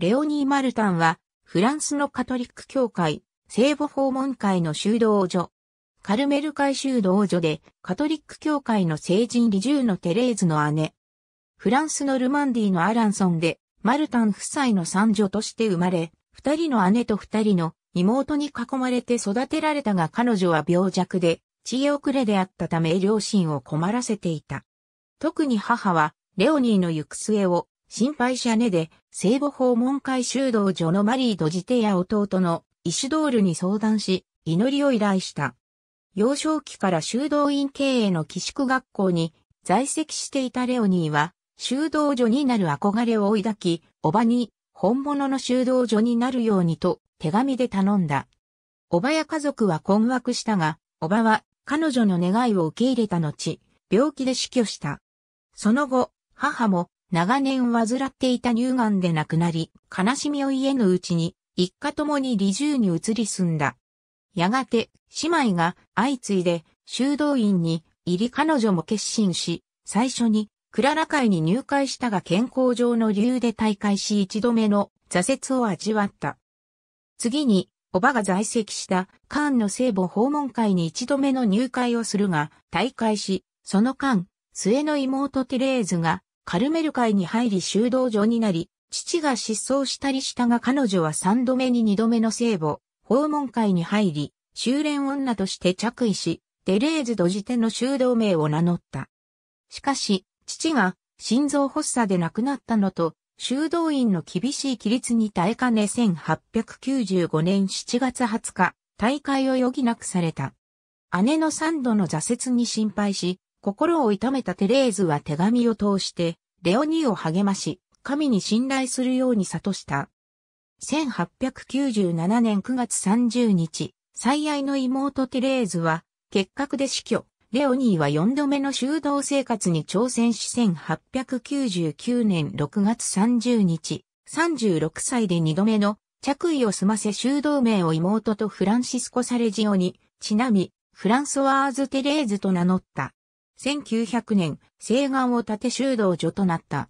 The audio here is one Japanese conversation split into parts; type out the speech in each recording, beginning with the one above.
レオニー・マルタンは、フランスのカトリック教会、聖母訪問会の修道女、カルメル会修道女で、カトリック教会の聖人理ーのテレーズの姉。フランスのルマンディのアランソンで、マルタン夫妻の三女として生まれ、二人の姉と二人の妹に囲まれて育てられたが彼女は病弱で、知恵遅れであったため両親を困らせていた。特に母は、レオニーの行く末を心配者ねで、聖母訪問会修道所のマリー・ドジテや弟のイシュドールに相談し、祈りを依頼した。幼少期から修道院経営の寄宿学校に在籍していたレオニーは、修道所になる憧れを抱き、おばに本物の修道所になるようにと手紙で頼んだ。おばや家族は困惑したが、おばは彼女の願いを受け入れた後、病気で死去した。その後、母も長年患っていた乳がんで亡くなり、悲しみを言えぬうちに、一家ともに離住に移り住んだ。やがて、姉妹が相次いで修道院に入り彼女も決心し、最初にクララ会に入会したが健康上の理由で退会し一度目の挫折を味わった。次に、おばが在籍したカーンの聖母訪問会に一度目の入会をするが、退会し、その間、末の妹テレーズがカルメル会に入り修道女になり、父が失踪したりしたが彼女は三度目に二度目の聖母、訪問会に入り、修練女として着衣し、デレーズ・ドジテの修道名を名乗った。しかし、父が心臓発作で亡くなったのと、修道院の厳しい規律に耐えかね1895年7月20日、大会を余儀なくされた。姉の三度の挫折に心配し、心を痛めたテレーズは手紙を通して、レオニーを励まし、神に信頼するように諭した。1897年9月30日、最愛の妹テレーズは、結核で死去。レオニーは4度目の修道生活に挑戦し1899年6月30日、36歳で2度目の着衣を済ませ修道名を妹とフランシスコ・サレジオに、ちなみ、フランソワーズ・テレーズと名乗った。1900年、西岸を建て修道所となった。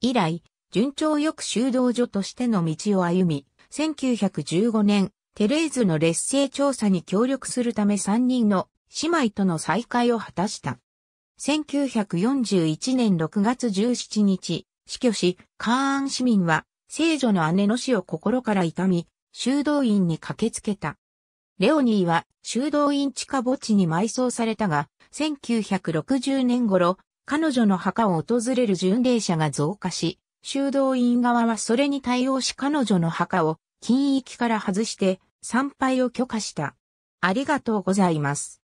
以来、順調よく修道所としての道を歩み、1915年、テレーズの劣勢調査に協力するため3人の姉妹との再会を果たした。1941年6月17日、死去し、カーン市民は、聖女の姉の死を心から痛み、修道院に駆けつけた。レオニーは修道院地下墓地に埋葬されたが、1960年頃、彼女の墓を訪れる巡礼者が増加し、修道院側はそれに対応し彼女の墓を近域から外して参拝を許可した。ありがとうございます。